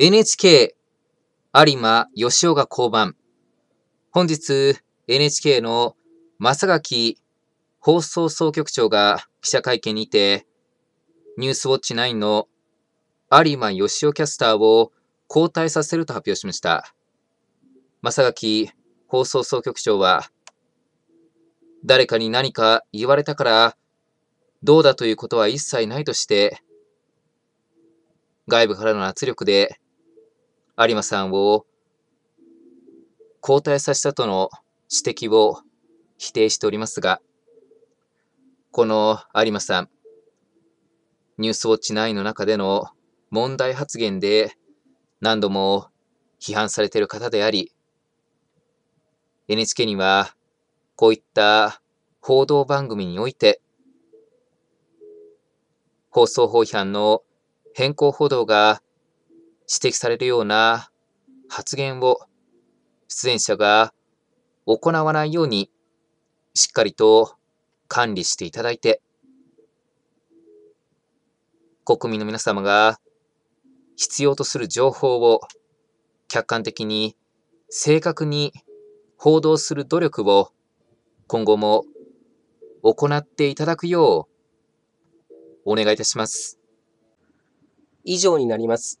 NHK 有馬義雄が降板。本日 NHK の正垣放送総局長が記者会見にて、ニュースウォッチ9の有馬義雄キャスターを交代させると発表しました。正垣放送総局長は、誰かに何か言われたから、どうだということは一切ないとして、外部からの圧力で有馬さんを交代させたとの指摘を否定しておりますが、この有馬さん、ニュースウォッチ9の中での問題発言で何度も批判されている方であり、NHK にはこういった報道番組において、放送法違反の変更報道が指摘されるような発言を出演者が行わないようにしっかりと管理していただいて国民の皆様が必要とする情報を客観的に正確に報道する努力を今後も行っていただくようお願いいたします。以上になります。